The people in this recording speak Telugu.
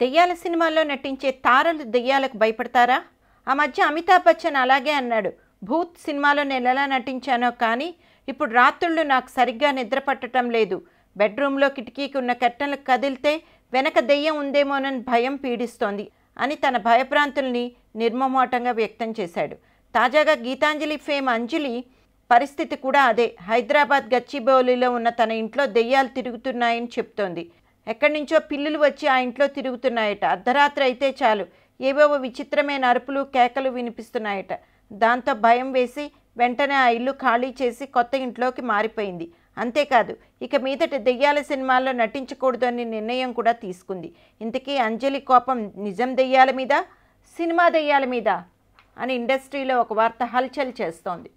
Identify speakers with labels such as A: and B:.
A: దెయ్యాల సినిమాల్లో నటించే తారలు దెయ్యాలకు భయపడతారా ఆ మధ్య అమితాబ్ బచ్చన్ అలాగే అన్నాడు భూత్ సినిమాలో నేను ఎలా నటించానో కానీ ఇప్పుడు రాత్రుళ్ళు నాకు సరిగ్గా నిద్ర పట్టడం లేదు బెడ్రూమ్లో కిటికీకి ఉన్న కట్టెలకు కదిలితే వెనక దెయ్యం ఉందేమోనని భయం పీడిస్తోంది అని తన భయభ్రాంతుల్ని నిర్మమాటంగా వ్యక్తం చేశాడు తాజాగా గీతాంజలి ఫేమ్ అంజలి పరిస్థితి కూడా అదే హైదరాబాద్ గచ్చిబౌలిలో ఉన్న తన ఇంట్లో దెయ్యాలు తిరుగుతున్నాయని చెప్తోంది ఎక్కడి నుంచో పిల్లులు వచ్చి ఆ ఇంట్లో తిరుగుతున్నాయట అర్ధరాత్రి అయితే చాలు ఏవేవో విచిత్రమైన అరుపులు కేకలు వినిపిస్తున్నాయట దాంతో భయం వేసి వెంటనే ఆ ఇల్లు ఖాళీ చేసి కొత్త ఇంట్లోకి మారిపోయింది అంతేకాదు ఇక మీదట దెయ్యాల సినిమాల్లో నటించకూడదు అని నిర్ణయం కూడా తీసుకుంది ఇంతకీ అంజలి కోపం నిజం దెయ్యాల మీద సినిమా దెయ్యాల మీద అని ఇండస్ట్రీలో ఒక వార్త హల్చల్ చేస్తోంది